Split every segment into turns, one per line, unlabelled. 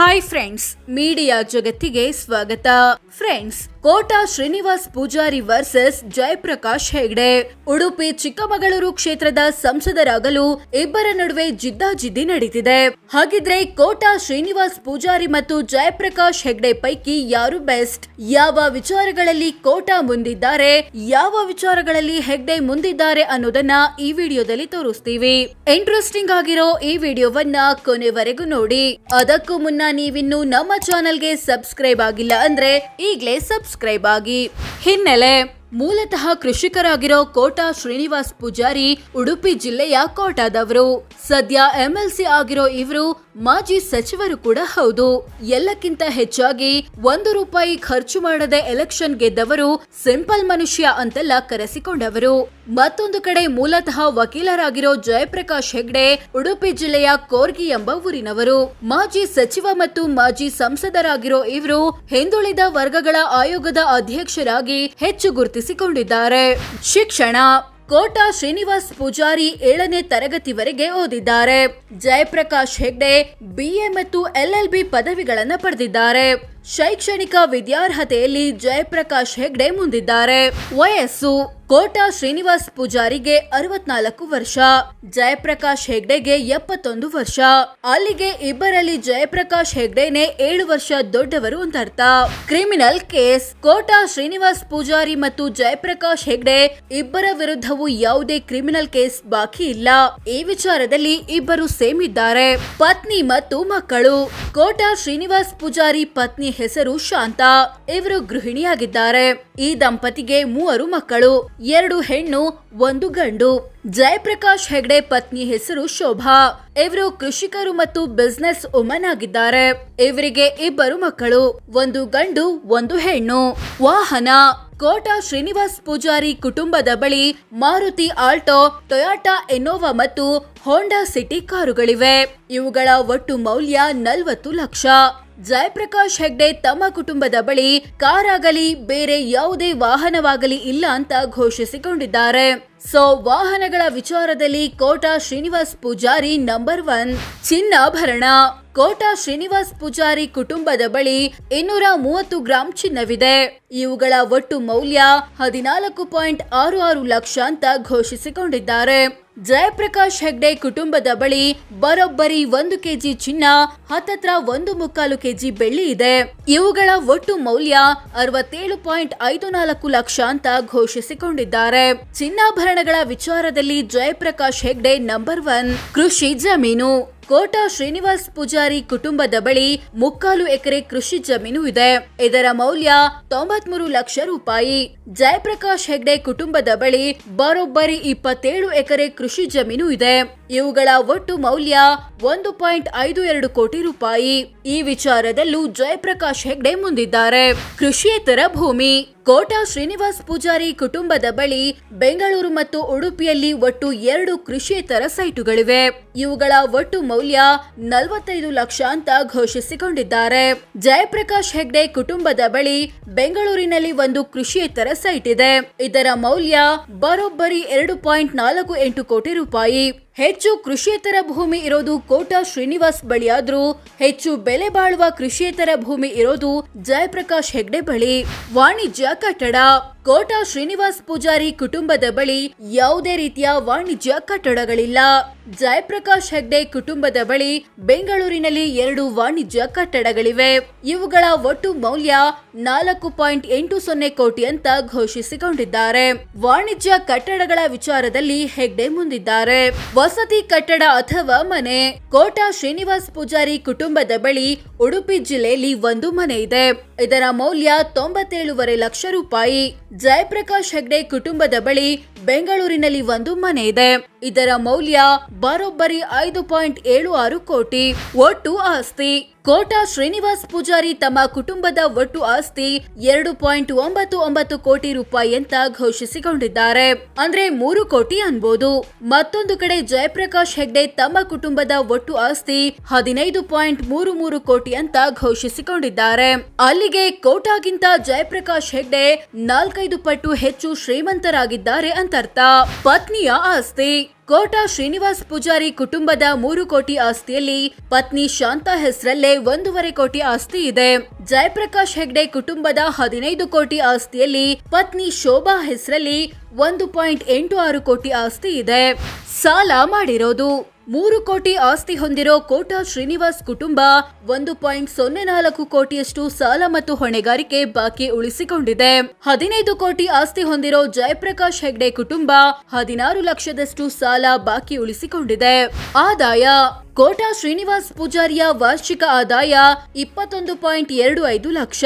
hi friends media ಜಗತ್ತಿಗೆ ಸ್ವಾಗತ friends Kota Srinivas Poojary versus Jayaprakash Hegde Udupi Chikkamagaluru ಕ್ಷೇತ್ರದ ಸಂಸದರಾಗಲು ಇಬ್ಬರ ನಡುವೆ ಜಿದ್ದಾಜಿದ್ದಿ ನಡೀತಿದೆ ಹಾಗಿದ್ರೆ ಕೋಟಾ ಶ್ರೀನಿವಾಸ್ ಪೂಜಾರಿ ಮತ್ತು ಜಯಪ್ರಕಾಶ್ ಹೆಗ್ಡೆ ಪೈಕಿ ಯಾರು ಬೆಸ್ಟ್ ಯಾವ ವಿಚಾರಗಳಲ್ಲಿ ಕೋಟಾ ಮುಂದಿದ್ದಾರೆ ಯಾವ ವಿಚಾರಗಳಲ್ಲಿ ಹೆಗ್ಡೆ ಮುಂದಿದ್ದಾರೆ ಅನ್ನೋದನ್ನ ಈ ವಿಡಿಯೋದಲ್ಲಿ ತೋರಿಸ್ತೀವಿ ಇಂಟ್ರೆಸ್ಟಿಂಗ್ ಆಗಿರೋ ಈ ವಿಡಿಯೋವನ್ನ ಕೊನೆವರೆಗೂ ನೋಡಿ ಅದಕ್ಕೂ ಮುನ್ನ ನೀವಿನ್ನು ನಮ್ಮ ಚಾನೆಲ್ಗೆ ಸಬ್ಸ್ಕ್ರೈಬ್ ಆಗಿಲ್ಲ ಅಂದ್ರೆ ಈಗಲೇ ಸಬ್ಸ್ಕ್ರೈಬ್ ಆಗಿ ಹಿನ್ನೆಲೆ ಮೂಲತಃ ಕೃಷಿಕರಾಗಿರೋ ಕೋಟಾ ಶ್ರೀನಿವಾಸ್ ಪೂಜಾರಿ ಉಡುಪಿ ಜಿಲ್ಲೆಯ ಕೋಟಾದವರು ಸದ್ಯ ಎಂಎಲ್ಸಿ ಆಗಿರೋ ಇವರು ಮಾಜಿ ಸಚಿವರು ಕೂಡ ಹೌದು ಎಲ್ಲಕ್ಕಿಂತ ಹೆಚ್ಚಾಗಿ ಒಂದು ರೂಪಾಯಿ ಖರ್ಚು ಮಾಡದೆ ಎಲೆಕ್ಷನ್ ಗೆದ್ದವರು ಸಿಂಪಲ್ ಮನುಷ್ಯ ಅಂತೆಲ್ಲ ಕರೆಸಿಕೊಂಡವರು ಮತ್ತೊಂದು ಕಡೆ ಮೂಲತಃ ವಕೀಲರಾಗಿರೋ ಜಯಪ್ರಕಾಶ್ ಹೆಗ್ಡೆ ಉಡುಪಿ ಜಿಲ್ಲೆಯ ಕೋರ್ಗಿ ಎಂಬ ಊರಿನವರು ಮಾಜಿ ಸಚಿವ ಮತ್ತು ಮಾಜಿ ಸಂಸದರಾಗಿರೋ ಇವರು ಹಿಂದುಳಿದ ವರ್ಗಗಳ ಆಯೋಗದ ಅಧ್ಯಕ್ಷರಾಗಿ ಹೆಚ್ಚು ಗುರುತಿಸಿದ್ದಾರೆ ಗುರುತಿಸಿಕೊಂಡಿದ್ದಾರೆ ಶಿಕ್ಷಣ ಕೋಟಾ ಶ್ರೀನಿವಾಸ್ ಪೂಜಾರಿ ಏಳನೇ ತರಗತಿವರೆಗೆ ಓದಿದ್ದಾರೆ ಜಯಪ್ರಕಾಶ್ ಹೆಗ್ಡೆ ಬಿಎ ಮತ್ತು ಎಲ್ಎಲ್ಬಿ ಪದವಿಗಳನ್ನು ಪಡೆದಿದ್ದಾರೆ ಶೈಕ್ಷಣಿಕ ವಿದ್ಯಾರ್ಹತೆಯಲ್ಲಿ ಜಯಪ್ರಕಾಶ್ ಹೆಗ್ಡೆ ಮುಂದಿದ್ದಾರೆ ವಯಸ್ಸು ಕೋಟಾ ಶ್ರೀನಿವಾಸ್ ಪೂಜಾರಿಗೆ ಅರವತ್ನಾಲ್ಕು ವರ್ಷ ಜಯಪ್ರಕಾಶ್ ಹೆಗ್ಡೆಗೆ ಎಪ್ಪತ್ತೊಂದು ವರ್ಷ ಅಲ್ಲಿಗೆ ಇಬ್ಬರಲ್ಲಿ ಜಯಪ್ರಕಾಶ್ ಹೆಗ್ಡೆನೆ ಏಳು ವರ್ಷ ದೊಡ್ಡವರು ಅಂತ ಅರ್ಥ ಕ್ರಿಮಿನಲ್ ಕೇಸ್ ಕೋಟಾ ಶ್ರೀನಿವಾಸ್ ಪೂಜಾರಿ ಮತ್ತು ಜಯಪ್ರಕಾಶ್ ಹೆಗ್ಡೆ ಇಬ್ಬರ ವಿರುದ್ಧವೂ ಯಾವುದೇ ಕ್ರಿಮಿನಲ್ ಕೇಸ್ ಬಾಕಿ ಇಲ್ಲ ಈ ವಿಚಾರದಲ್ಲಿ ಇಬ್ಬರು ಸೇಮ್ ಇದ್ದಾರೆ ಪತ್ನಿ ಮತ್ತು ಮಕ್ಕಳು ಕೋಟಾ ಶ್ರೀನಿವಾಸ್ ಪೂಜಾರಿ ಪತ್ನಿ ಹೆಸರು ಶಾಂತಾ ಇವರು ಗೃಹಿಣಿಯಾಗಿದ್ದಾರೆ ಈ ದಂಪತಿಗೆ ಮೂವರು ಮಕ್ಕಳು ಎರಡು ಹೆಣ್ಣು ಒಂದು ಗಂಡು ಜಯಪ್ರಕಾಶ್ ಹೆಗ್ಡೆ ಪತ್ನಿ ಹೆಸರು ಶೋಭಾ ಇವರು ಕೃಷಿಕರು ಮತ್ತು ಬಿಸ್ನೆಸ್ ಉಮನ್ ಆಗಿದ್ದಾರೆ ಇವರಿಗೆ ಇಬ್ಬರು ಮಕ್ಕಳು ಒಂದು ಗಂಡು ಒಂದು ಹೆಣ್ಣು ವಾಹನ ಕೋಟಾ ಶ್ರೀನಿವಾಸ್ ಪೂಜಾರಿ ಕುಟುಂಬದ ಬಳಿ ಮಾರುತಿ ಆಲ್ಟೋ ಟೊಯಾಟಾ ಎನೋವಾ ಮತ್ತು ಹೋಂಡಾ ಸಿಟಿ ಕಾರುಗಳಿವೆ ಇವುಗಳ ಒಟ್ಟು ಮೌಲ್ಯ ನಲವತ್ತು ಲಕ್ಷ ಜಯಪ್ರಕಾಶ್ ಹೆಗ್ಡೆ ತಮ್ಮ ಕುಟುಂಬದ ಬಳಿ ಕಾರಾಗಲಿ ಬೇರೆ ಯಾವುದೇ ವಾಹನವಾಗಲಿ ಇಲ್ಲ ಅಂತ ಘೋಷಿಸಿಕೊಂಡಿದ್ದಾರೆ ಸೊ ವಾಹನಗಳ ವಿಚಾರದಲ್ಲಿ ಕೋಟಾ ಶ್ರೀನಿವಾಸ್ ಪೂಜಾರಿ ನಂಬರ್ ಒನ್ ಚಿನ್ನಾಭರಣ ಕೋಟಾ ಶ್ರೀನಿವಾಸ್ ಪೂಜಾರಿ ಕುಟುಂಬದ ಬಳಿ ಇನ್ನೂರ ಮೂವತ್ತು ಗ್ರಾಂ ಚಿನ್ನವಿದೆ ಇವುಗಳ ಒಟ್ಟು ಮೌಲ್ಯ ಹದಿನಾಲ್ಕು ಪಾಯಿಂಟ್ ಆರು ಆರು ಲಕ್ಷ ಅಂತ ಘೋಷಿಸಿಕೊಂಡಿದ್ದಾರೆ ಜಯಪ್ರಕಾಶ್ ಹೆಗ್ಡೆ ಕುಟುಂಬದ ಬಳಿ ಬರೋಬ್ಬರಿ ಒಂದು ಕೆಜಿ ಚಿನ್ನ ಹತ್ತತ್ರ ಒಂದು ಮುಕ್ಕಾಲು ಕೆಜಿ ಬೆಳ್ಳಿ ಇದೆ ಇವುಗಳ ಒಟ್ಟು ಮೌಲ್ಯ ಅರವತ್ತೇಳು ಪಾಯಿಂಟ್ ಐದು ನಾಲ್ಕು ಲಕ್ಷ ಅಂತ ಘೋಷಿಸಿಕೊಂಡಿದ್ದಾರೆ ಚಿನ್ನಾಭರಣಗಳ ವಿಚಾರದಲ್ಲಿ ಜಯಪ್ರಕಾಶ್ ಹೆಗ್ಡೆ ನಂಬರ್ ಒನ್ ಕೃಷಿ ಜಮೀನು ಕೋಟಾ ಶ್ರೀನಿವಾಸ್ ಪೂಜಾರಿ ಕುಟುಂಬದ ಬಳಿ ಮುಕ್ಕಾಲು ಎಕರೆ ಕೃಷಿ ಜಮೀನು ಇದೆ ಇದರ ಮೌಲ್ಯ ತೊಂಬತ್ಮೂರು ಲಕ್ಷ ರೂಪಾಯಿ ಜಯಪ್ರಕಾಶ್ ಹೆಗ್ಡೆ ಕುಟುಂಬದ ಬಳಿ ಬರೋಬ್ಬರಿ ಇಪ್ಪತ್ತೇಳು ಎಕರೆ ಕೃಷಿ ಜಮೀನು ಇದೆ ಇವುಗಳ ಒಟ್ಟು ಮೌಲ್ಯ ಒಂದು ಪಾಯಿಂಟ್ ಐದು ಎರಡು ಕೋಟಿ ರೂಪಾಯಿ ಈ ವಿಚಾರದಲ್ಲೂ ಜಯಪ್ರಕಾಶ್ ಹೆಗ್ಡೆ ಮುಂದಿದ್ದಾರೆ ಕೃಷಿಯೇತರ ಭೂಮಿ ಕೋಟಾ ಶ್ರೀನಿವಾಸ್ ಪೂಜಾರಿ ಕುಟುಂಬದ ಬಳಿ ಬೆಂಗಳೂರು ಮತ್ತು ಉಡುಪಿಯಲ್ಲಿ ಒಟ್ಟು ಎರಡು ಕೃಷಿಯೇತರ ಸೈಟುಗಳಿವೆ ಇವುಗಳ ಒಟ್ಟು ಮೌಲ್ಯ ನಲವತ್ತೈದು ಲಕ್ಷ ಅಂತ ಘೋಷಿಸಿಕೊಂಡಿದ್ದಾರೆ ಜಯಪ್ರಕಾಶ್ ಹೆಗ್ಡೆ ಕುಟುಂಬದ ಬಳಿ ಬೆಂಗಳೂರಿನಲ್ಲಿ ಒಂದು ಕೃಷಿಯೇತರ ಸೈಟ್ ಇದೆ ಇದರ ಮೌಲ್ಯ ಬರೋಬ್ಬರಿ ಎರಡು ಪಾಯಿಂಟ್ ನಾಲ್ಕು ಎಂಟು ಕೋಟಿ ರೂಪಾಯಿ ಹೆಚ್ಚು ಕೃಷಿಯೇತರ ಭೂಮಿ ಇರೋದು ಕೋಟಾ ಶ್ರೀನಿವಾಸ್ ಬಳಿಯಾದ್ರೂ ಹೆಚ್ಚು ಬೆಲೆ ಬಾಳುವ ಕೃಷಿಯೇತರ ಭೂಮಿ ಇರೋದು ಜಯಪ್ರಕಾಶ್ ಹೆಗ್ಡೆ ಬಳಿ ವಾಣಿಜ್ಯ ಕಟ್ಟಡ ಕೋಟಾ ಶ್ರೀನಿವಾಸ್ ಪೂಜಾರಿ ಕುಟುಂಬದ ಬಳಿ ಯಾವುದೇ ರೀತಿಯ ವಾಣಿಜ್ಯ ಕಟ್ಟಡಗಳಿಲ್ಲ ಜಯಪ್ರಕಾಶ್ ಹೆಗ್ಡೆ ಕುಟುಂಬದ ಬಳಿ ಬೆಂಗಳೂರಿನಲ್ಲಿ ಎರಡು ವಾಣಿಜ್ಯ ಕಟ್ಟಡಗಳಿವೆ ಇವುಗಳ ಒಟ್ಟು ಮೌಲ್ಯ ನಾಲ್ಕು ಪಾಯಿಂಟ್ ಎಂಟು ಸೊನ್ನೆ ಕೋಟಿ ಅಂತ ಘೋಷಿಸಿಕೊಂಡಿದ್ದಾರೆ ವಾಣಿಜ್ಯ ಕಟ್ಟಡಗಳ ವಿಚಾರದಲ್ಲಿ ಹೆಗ್ಡೆ ಮುಂದಿದ್ದಾರೆ ವಸತಿ ಕಟ್ಟಡ ಅಥವಾ ಮನೆ ಕೋಟಾ ಶ್ರೀನಿವಾಸ್ ಪೂಜಾರಿ ಕುಟುಂಬದ ಬಳಿ ಉಡುಪಿ ಜಿಲ್ಲೆಯಲ್ಲಿ ಒಂದು ಮನೆ ಇದೆ ಇದರ ಮೌಲ್ಯ ತೊಂಬತ್ತೇಳುವರೆ ಲಕ್ಷ ರೂಪಾಯಿ ಜಯಪ್ರಕಾಶ್ ಹೆಗ್ಡೆ ಕುಟುಂಬದ ಬಳಿ ಬೆಂಗಳೂರಿನಲ್ಲಿ ಒಂದು ಮನೆ ಇದೆ ಇದರ ಮೌಲ್ಯ ಬರೋಬ್ಬರಿ ಐದು ಪಾಯಿಂಟ್ ಏಳು ಆರು ಕೋಟಿ ಒಟ್ಟು ಆಸ್ತಿ ಕೋಟಾ ಶ್ರೀನಿವಾಸ್ ಪೂಜಾರಿ ತಮ್ಮ ಕುಟುಂಬದ ಒಟ್ಟು ಆಸ್ತಿ ಎರಡು ಪಾಯಿಂಟ್ ಒಂಬತ್ತು ಒಂಬತ್ತು ಕೋಟಿ ರೂಪಾಯಿ ಅಂತ ಘೋಷಿಸಿಕೊಂಡಿದ್ದಾರೆ ಅಂದ್ರೆ ಮೂರು ಕೋಟಿ ಅನ್ಬೋದು ಮತ್ತೊಂದು ಕಡೆ ಜಯಪ್ರಕಾಶ್ ಹೆಗ್ಡೆ ತಮ್ಮ ಕುಟುಂಬದ ಒಟ್ಟು ಆಸ್ತಿ ಹದಿನೈದು ಪಾಯಿಂಟ್ ಮೂರು ಮೂರು ಕೋಟಿ ಅಂತ ಘೋಷಿಸಿಕೊಂಡಿದ್ದಾರೆ ಅಲ್ಲಿಗೆ ಕೋಟಾಗಿಂತ ಜಯಪ್ರಕಾಶ್ ಹೆಗ್ಡೆ ನಾಲ್ಕೈದು ಪಟ್ಟು ಹೆಚ್ಚು ಶ್ರೀಮಂತರಾಗಿದ್ದಾರೆ ಅಂತರ್ಥ ಪತ್ನಿಯ ಆಸ್ತಿ ಕೋಟಾ ಶ್ರೀನಿವಾಸ್ ಪೂಜಾರಿ ಕುಟುಂಬದ ಮೂರು ಕೋಟಿ ಆಸ್ತಿಯಲ್ಲಿ ಪತ್ನಿ ಶಾಂತಾ ಹೆಸರಲ್ಲೇ ಒಂದೂವರೆ ಕೋಟಿ ಆಸ್ತಿ ಇದೆ ಜಯಪ್ರಕಾಶ್ ಹೆಗ್ಡೆ ಕುಟುಂಬದ ಹದಿನೈದು ಕೋಟಿ ಆಸ್ತಿಯಲ್ಲಿ ಪತ್ನಿ ಶೋಭಾ ಹೆಸರಲ್ಲಿ ಒಂದು ಪಾಯಿಂಟ್ ಎಂಟು ಆರು ಕೋಟಿ ಆಸ್ತಿ ಇದೆ ಸಾಲ ಮಾಡಿರೋದು ಮೂರು ಕೋಟಿ ಆಸ್ತಿ ಹೊಂದಿರೋ ಕೋಟಾ ಶ್ರೀನಿವಾಸ್ ಕುಟುಂಬ ಒಂದು ಪಾಯಿಂಟ್ ಸೊನ್ನೆ ನಾಲ್ಕು ಕೋಟಿಯಷ್ಟು ಸಾಲ ಮತ್ತು ಹೊಣೆಗಾರಿಕೆ ಬಾಕಿ ಉಳಿಸಿಕೊಂಡಿದೆ ಹದಿನೈದು ಕೋಟಿ ಆಸ್ತಿ ಹೊಂದಿರೋ ಜಯಪ್ರಕಾಶ್ ಹೆಗ್ಡೆ ಕುಟುಂಬ ಹದಿನಾರು ಲಕ್ಷದಷ್ಟು ಸಾಲ ಬಾಕಿ ಉಳಿಸಿಕೊಂಡಿದೆ ಆದಾಯ ಕೋಟಾ ಶ್ರೀನಿವಾಸ್ ಪೂಜಾರಿಯ ವಾರ್ಷಿಕ ಆದಾಯ ಇಪ್ಪತ್ತೊಂದು ಪಾಯಿಂಟ್ ಎರಡು ಐದು ಲಕ್ಷ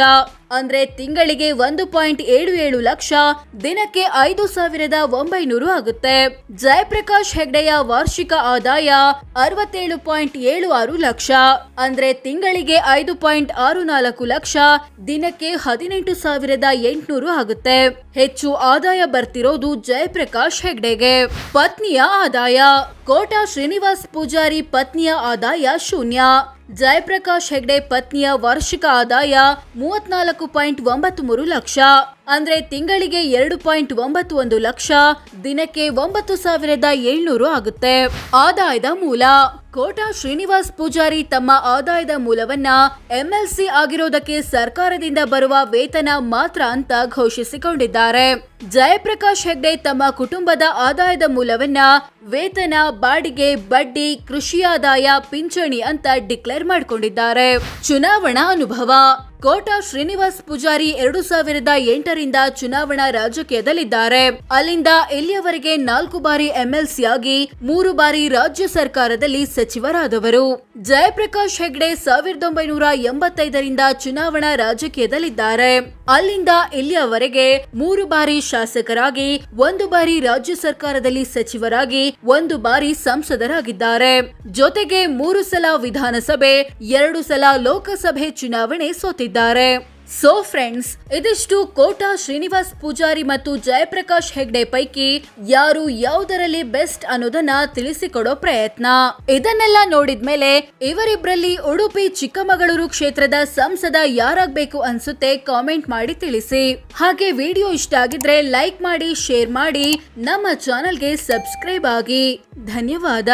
ಅಂದ್ರೆ ತಿಂಗಳಿಗೆ ಒಂದು ಪಾಯಿಂಟ್ ಏಳು ಏಳು ಲಕ್ಷ ದಿನಕ್ಕೆ ಐದು ಸಾವಿರದ ಒಂಬೈನೂರು ಆಗುತ್ತೆ ಜಯಪ್ರಕಾಶ್ ಹೆಗ್ಡೆಯ ವಾರ್ಷಿಕ ಆದಾಯ ಅರವತ್ತೇಳು ಪಾಯಿಂಟ್ ಏಳು ಆರು ಲಕ್ಷ ಅಂದ್ರೆ ತಿಂಗಳಿಗೆ ಐದು ಪಾಯಿಂಟ್ ಆರು ನಾಲ್ಕು ಲಕ್ಷ ದಿನಕ್ಕೆ ಹದಿನೆಂಟು ಸಾವಿರದ ಎಂಟುನೂರು ಆಗುತ್ತೆ ಹೆಚ್ಚು ಆದಾಯ ಬರ್ತಿರೋದು ಜಯಪ್ರಕಾಶ್ ಹೆಗ್ಡೆಗೆ ಪತ್ನಿಯ ಆದಾಯ ಕೋಟಾ ಶ್ರೀನಿವಾಸ್ ಪೂಜಾರಿ ಪತ್ನಿ ಪತ್ನಿಯ ಆದಾಯ ಶೂನ್ಯ ಜಯಪ್ರಕಾಶ್ ಹೆಗ್ಡೆ ಪತ್ನಿಯ ವಾರ್ಷಿಕ ಆದಾಯ ಮೂವತ್ನಾಲ್ಕು ಪಾಯಿಂಟ್ ಒಂಬತ್ತು ಮೂರು ಲಕ್ಷ ಅಂದ್ರೆ ತಿಂಗಳಿಗೆ ಎರಡು ಪಾಯಿಂಟ್ ಒಂಬತ್ತು ಒಂದು ಲಕ್ಷ ದಿನಕ್ಕೆ ಒಂಬತ್ತು ಸಾವಿರದ ಏಳ್ನೂರು ಆಗುತ್ತೆ ಆದಾಯದ ಮೂಲ ಕೋಟಾ ಶ್ರೀನಿವಾಸ್ ಪೂಜಾರಿ ತಮ್ಮ ಆದಾಯದ ಮೂಲವನ್ನ ಎಂಎಲ್ಸಿ ಆಗಿರೋದಕ್ಕೆ ಸರ್ಕಾರದಿಂದ ಬರುವ ವೇತನ ಮಾತ್ರ ಅಂತ ಘೋಷಿಸಿಕೊಂಡಿದ್ದಾರೆ ಜಯಪ್ರಕಾಶ್ ಹೆಗ್ಡೆ ತಮ್ಮ ಕುಟುಂಬದ ಆದಾಯದ ಮೂಲವನ್ನ ವೇತನ ಬಾಡಿಗೆ ಬಡ್ಡಿ ಕೃಷಿ ಆದಾಯ ಪಿಂಚಣಿ ಅಂತ ಡಿಕ್ಲೇರ್ ಶೇರ್ ಮಾಡಿಕೊಂಡಿದ್ದಾರೆ ಚುನಾವಣಾ ಅನುಭವ ಕೋಟ ಶ್ರೀನಿವಾಸ್ ಪೂಜಾರಿ ಎರಡು ಸಾವಿರದ ಎಂಟರಿಂದ ಚುನಾವಣಾ ರಾಜಕೀಯದಲ್ಲಿದ್ದಾರೆ ಅಲ್ಲಿಂದ ಇಲ್ಲಿಯವರೆಗೆ ನಾಲ್ಕು ಬಾರಿ ಎಂಎಲ್ಸಿಯಾಗಿ ಮೂರು ಬಾರಿ ರಾಜ್ಯ ಸರ್ಕಾರದಲ್ಲಿ ಸಚಿವರಾದವರು ಜಯಪ್ರಕಾಶ್ ಹೆಗ್ಡೆ ಸಾವಿರದ ಒಂಬೈನೂರ ಎಂಬತ್ತೈದರಿಂದ ಚುನಾವಣಾ ರಾಜಕೀಯದಲ್ಲಿದ್ದಾರೆ ಅಲ್ಲಿಂದ ಇಲ್ಲಿಯವರೆಗೆ ಮೂರು ಬಾರಿ ಶಾಸಕರಾಗಿ ಒಂದು ಬಾರಿ ರಾಜ್ಯ ಸರ್ಕಾರದಲ್ಲಿ ಸಚಿವರಾಗಿ ಒಂದು ಬಾರಿ ಸಂಸದರಾಗಿದ್ದಾರೆ ಜೊತೆಗೆ ಮೂರು ಸಲ ವಿಧಾನಸಭೆ ಎರಡು ಸಲ ಲೋಕಸಭೆ ಚುನಾವಣೆ ಸೋತಿದ್ದಾರೆ ಹೇಳಿದ್ದಾರೆ ಸೊ ಫ್ರೆಂಡ್ಸ್ ಇದಿಷ್ಟು ಕೋಟಾ ಶ್ರೀನಿವಾಸ್ ಪೂಜಾರಿ ಮತ್ತು ಜಯಪ್ರಕಾಶ್ ಹೆಗ್ಡೆ ಪೈಕಿ ಯಾರು ಯಾವುದರಲ್ಲಿ ಬೆಸ್ಟ್ ಅನ್ನೋದನ್ನ ತಿಳಿಸಿಕೊಡೋ ಪ್ರಯತ್ನ ಇದನ್ನೆಲ್ಲ ನೋಡಿದ್ಮೇಲೆ ಇವರಿಬ್ಬರಲ್ಲಿ ಉಡುಪಿ ಚಿಕ್ಕಮಗಳೂರು ಕ್ಷೇತ್ರದ ಸಂಸದ ಯಾರಾಗ್ಬೇಕು ಅನ್ಸುತ್ತೆ ಕಾಮೆಂಟ್ ಮಾಡಿ ತಿಳಿಸಿ ಹಾಗೆ ವಿಡಿಯೋ ಇಷ್ಟ ಆಗಿದ್ರೆ ಲೈಕ್ ಮಾಡಿ ಶೇರ್ ಮಾಡಿ ನಮ್ಮ ಚಾನೆಲ್ಗೆ ಸಬ್ಸ್ಕ್ರೈಬ್ ಆಗಿ ಧನ್ಯವಾದ